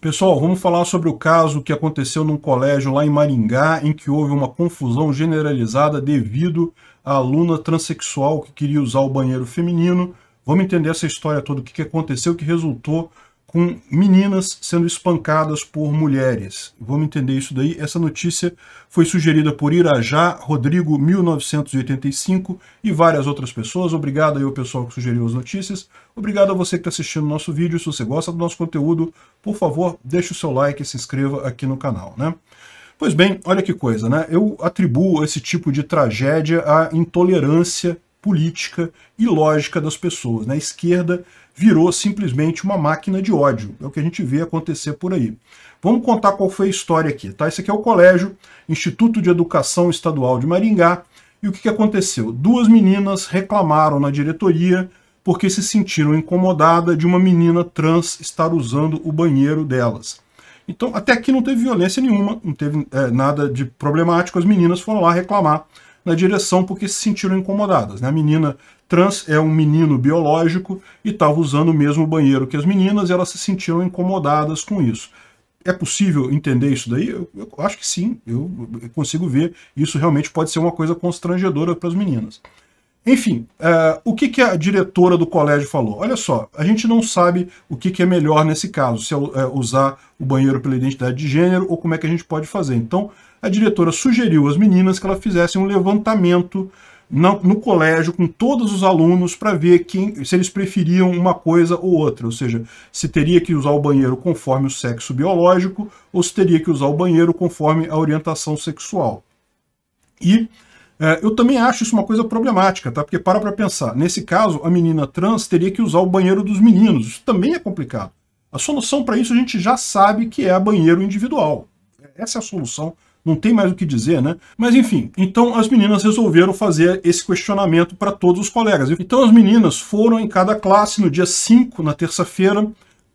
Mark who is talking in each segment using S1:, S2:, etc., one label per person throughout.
S1: Pessoal, vamos falar sobre o caso que aconteceu num colégio lá em Maringá, em que houve uma confusão generalizada devido à aluna transexual que queria usar o banheiro feminino. Vamos entender essa história toda, o que aconteceu, o que resultou com meninas sendo espancadas por mulheres. Vamos entender isso daí. Essa notícia foi sugerida por Irajá Rodrigo 1985 e várias outras pessoas. Obrigado aí ao pessoal que sugeriu as notícias. Obrigado a você que está assistindo o nosso vídeo. Se você gosta do nosso conteúdo, por favor, deixe o seu like e se inscreva aqui no canal. Né? Pois bem, olha que coisa, né? Eu atribuo esse tipo de tragédia à intolerância política e lógica das pessoas. Né? A esquerda virou simplesmente uma máquina de ódio. É o que a gente vê acontecer por aí. Vamos contar qual foi a história aqui. Tá? Esse aqui é o colégio, Instituto de Educação Estadual de Maringá. E o que, que aconteceu? Duas meninas reclamaram na diretoria porque se sentiram incomodadas de uma menina trans estar usando o banheiro delas. Então, até aqui não teve violência nenhuma, não teve é, nada de problemático. As meninas foram lá reclamar na direção porque se sentiram incomodadas. Né? A menina trans é um menino biológico e estava usando o mesmo banheiro que as meninas e elas se sentiram incomodadas com isso. É possível entender isso daí? Eu, eu acho que sim, eu, eu consigo ver. Isso realmente pode ser uma coisa constrangedora para as meninas. Enfim, é, o que, que a diretora do colégio falou? Olha só, a gente não sabe o que, que é melhor nesse caso, se é, é usar o banheiro pela identidade de gênero ou como é que a gente pode fazer. Então, a diretora sugeriu às meninas que elas fizessem um levantamento no, no colégio com todos os alunos para ver quem, se eles preferiam uma coisa ou outra, ou seja, se teria que usar o banheiro conforme o sexo biológico ou se teria que usar o banheiro conforme a orientação sexual. E é, eu também acho isso uma coisa problemática, tá? Porque para para pensar, nesse caso, a menina trans teria que usar o banheiro dos meninos. Isso também é complicado. A solução para isso a gente já sabe que é banheiro individual. Essa é a solução, não tem mais o que dizer, né? Mas enfim, então as meninas resolveram fazer esse questionamento para todos os colegas. Então as meninas foram em cada classe no dia 5, na terça-feira,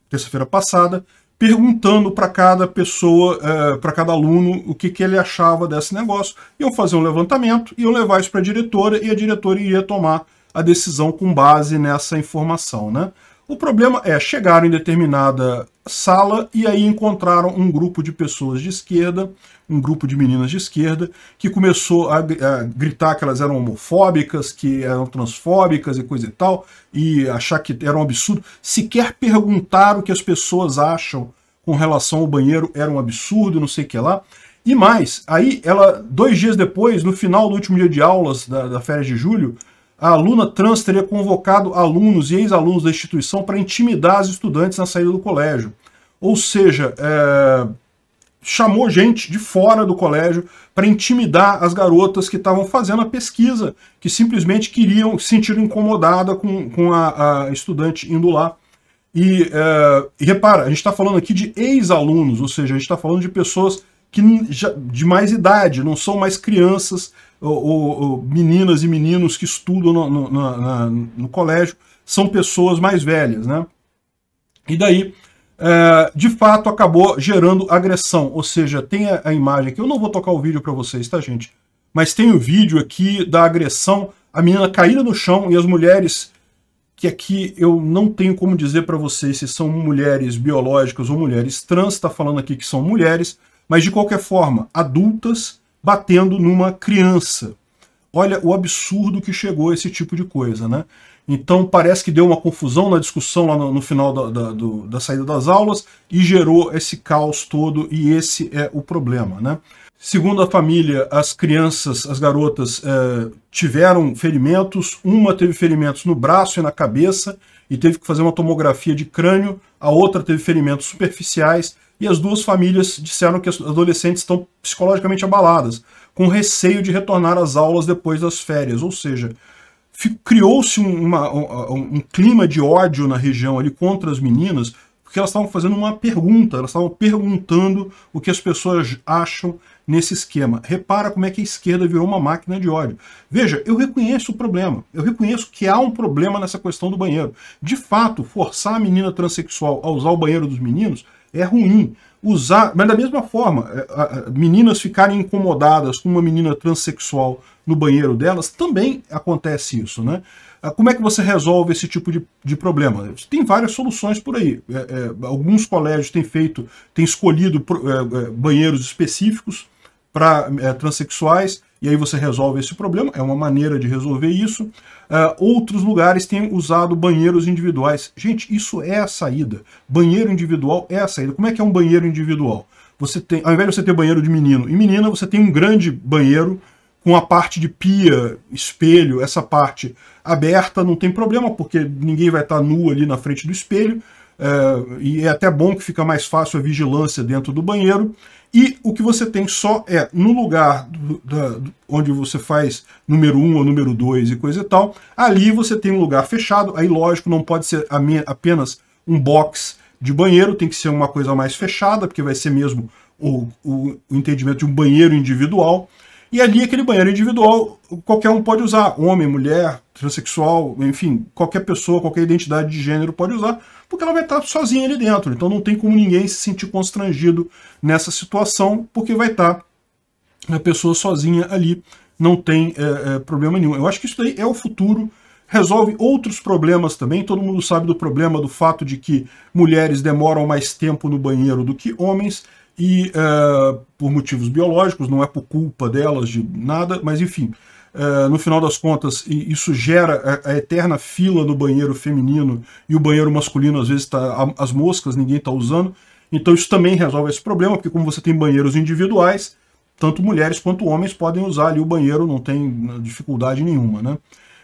S1: terça-feira passada, perguntando para cada pessoa, é, eh, para cada aluno, o que, que ele achava desse negócio. Iam fazer um levantamento, iam levar isso para a diretora e a diretora iria tomar a decisão com base nessa informação. Né? O problema é, chegaram em determinada sala e aí encontraram um grupo de pessoas de esquerda, um grupo de meninas de esquerda, que começou a, a, gritar que elas eram homofóbicas, que eram transfóbicas e coisa e tal, e achar que era um absurdo. Sequer perguntaram o que as pessoas acham com relação ao banheiro, era um absurdo, não sei o que lá. E mais, aí ela, dois dias depois, no final do último dia de aulas da, da férias de julho, a aluna trans teria convocado alunos e ex-alunos da instituição para intimidar os estudantes na saída do colégio. Ou seja, é, chamou gente de fora do colégio para intimidar as garotas que estavam fazendo a pesquisa, que simplesmente queriam se sentir incomodada com, com a, a estudante indo lá. E, é, e repara, a gente está falando aqui de ex-alunos, ou seja, a gente está falando de pessoas que de mais idade, não são mais crianças ou, ou meninas e meninos que estudam no, no, no, colégio são pessoas mais velhas, né? E daí, é, de fato, acabou gerando agressão. Ou seja, tem a, a imagem aqui. Eu não vou tocar o vídeo para vocês, tá, gente? Mas tem o vídeo aqui da agressão, a menina caída no chão e as mulheres que aqui eu não tenho como dizer para vocês se são mulheres biológicas ou mulheres trans, está falando aqui que são mulheres, mas de qualquer forma, adultas batendo numa criança. Olha o absurdo que chegou esse tipo de coisa, né? Então parece que deu uma confusão na discussão lá no, no final da, da, do, da, saída das aulas e gerou esse caos todo e esse é o problema, né? Segundo a família, as crianças, as garotas, eh, tiveram ferimentos. Uma teve ferimentos no braço e na cabeça e teve que fazer uma tomografia de crânio. A outra teve ferimentos superficiais e as duas famílias disseram que as adolescentes estão psicologicamente abaladas, com receio de retornar às aulas depois das férias. Ou seja, criou-se um, um clima de ódio na região ali contra as meninas, porque elas estavam fazendo uma pergunta, elas estavam perguntando o que as pessoas acham nesse esquema. Repara como é que a esquerda virou uma máquina de ódio. Veja, eu reconheço o problema, eu reconheço que há um problema nessa questão do banheiro. De fato, forçar a menina transexual a usar o banheiro dos meninos é ruim. Usar, mas da mesma forma, é, meninas ficarem incomodadas com uma menina transexual no banheiro delas, também acontece isso, né? Ah, como é que você resolve esse tipo de, de problema? Tem várias soluções por aí. É, é, alguns colégios têm feito, têm escolhido é, é, banheiros específicos para é, transexuais, e aí você resolve esse problema, é uma maneira de resolver isso. Uh, outros lugares têm usado banheiros individuais. Gente, isso é a saída. Banheiro individual é a saída. Como é que é um banheiro individual? Você tem, ao invés de você ter banheiro de menino e menina, você tem um grande banheiro com a parte de pia, espelho, essa parte aberta, não tem problema, porque ninguém vai estar nu ali na frente do espelho é, e é até bom que fica mais fácil a vigilância dentro do banheiro. E o que você tem só é, no lugar do, da, onde você faz número 1 um ou número 2 e coisa e tal, ali você tem um lugar fechado, aí lógico, não pode ser apenas um box de banheiro, tem que ser uma coisa mais fechada, porque vai ser mesmo o, o, o entendimento de um banheiro individual. E ali, aquele banheiro individual, qualquer um pode usar, homem, mulher, transexual, enfim, qualquer pessoa, qualquer identidade de gênero pode usar, porque ela vai estar sozinha ali dentro. Então não tem como ninguém se sentir constrangido nessa situação, porque vai estar a pessoa sozinha ali, não tem é, é, problema nenhum. Eu acho que isso daí é o futuro, resolve outros problemas também. Todo mundo sabe do problema do fato de que mulheres demoram mais tempo no banheiro do que homens, e é, por motivos biológicos, não é por culpa delas de nada, mas enfim, é, no final das contas, isso gera a, eterna fila no banheiro feminino e o banheiro masculino, às vezes, tá, as moscas ninguém está usando. Então isso também resolve esse problema, porque como você tem banheiros individuais, tanto mulheres quanto homens podem usar ali o banheiro, não tem né, dificuldade nenhuma. Né?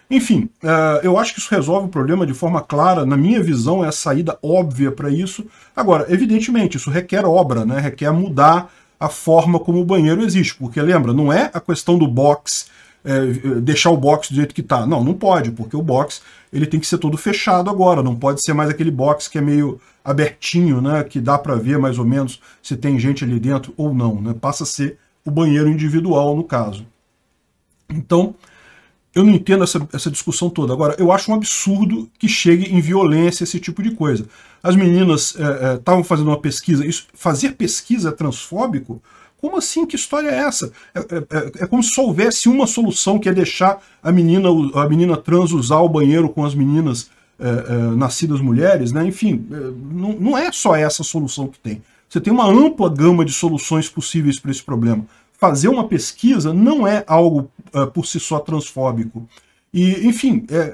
S1: Enfim, é, eu acho que isso resolve o problema de forma clara, na minha visão é a saída óbvia para isso. Agora, evidentemente, isso requer obra, né? requer mudar a forma como o banheiro existe, porque lembra, não é a questão do box é, é, deixar o box do jeito que está. Não, não pode, porque o box ele tem que ser todo fechado agora, não pode ser mais aquele box que é meio abertinho, né, que dá para ver mais ou menos se tem gente ali dentro ou não. Né? Passa a ser o banheiro individual, no caso. Então, eu não entendo essa, essa discussão toda. Agora, eu acho um absurdo que chegue em violência esse tipo de coisa. As meninas estavam é, é, fazendo uma pesquisa. Isso, fazer pesquisa é transfóbico? como assim? Que história é essa? É, é, é, é, como se só houvesse uma solução que é deixar a menina, a menina trans usar o banheiro com as meninas é, é nascidas mulheres, né? Enfim, é, não, não é só essa solução que tem. Você tem uma ampla gama de soluções possíveis para esse problema. Fazer uma pesquisa não é algo por si só transfóbico. E, enfim, é, é,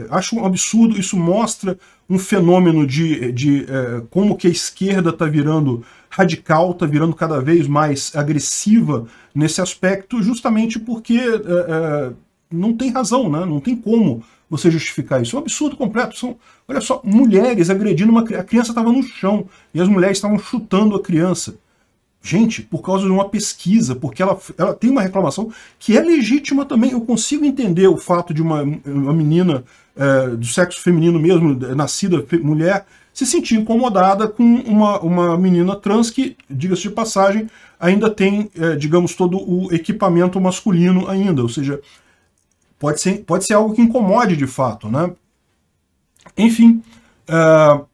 S1: é, acho um absurdo, isso mostra um fenômeno de, de é, como que a esquerda está virando radical, está virando cada vez mais agressiva nesse aspecto, justamente porque é, é, não tem razão, né? não tem como você justificar isso. É um absurdo completo. São, olha só, mulheres agredindo uma criança. A criança estava no chão e as mulheres estavam chutando a criança. Gente, por causa de uma pesquisa, porque ela, ela tem uma reclamação que é legítima também. Eu consigo entender o fato de uma, uma menina é, do sexo feminino mesmo, nascida mulher, se sentir incomodada com uma, uma menina trans que, diga-se de passagem, ainda tem, é, digamos, todo o equipamento masculino ainda. Ou seja, pode ser, pode ser algo que incomode de fato, né? Enfim, uh,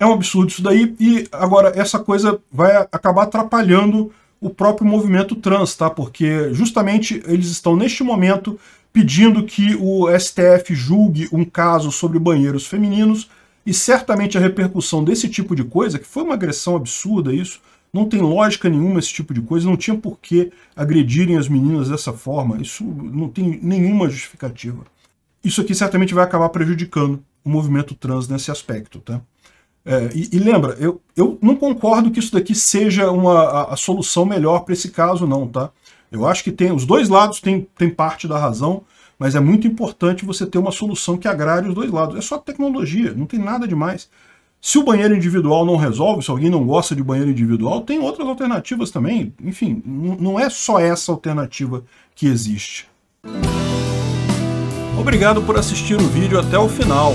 S1: é um absurdo isso daí, e agora essa coisa vai acabar atrapalhando o próprio movimento trans, tá? Porque justamente eles estão neste momento pedindo que o STF julgue um caso sobre banheiros femininos e certamente a repercussão desse tipo de coisa, que foi uma agressão absurda isso, não tem lógica nenhuma esse tipo de coisa, não tinha por que agredirem as meninas dessa forma, isso não tem nenhuma justificativa. Isso aqui certamente vai acabar prejudicando o movimento trans nesse aspecto, tá? É, e, e, lembra, eu, eu não concordo que isso daqui seja uma, a, a solução melhor para esse caso, não, tá? Eu acho que tem os dois lados têm tem parte da razão, mas é muito importante você ter uma solução que agrade os dois lados. É só tecnologia, não tem nada demais. Se o banheiro individual não resolve, se alguém não gosta de banheiro individual, tem outras alternativas também. Enfim, não é só essa alternativa que existe. Obrigado por assistir o vídeo até o final.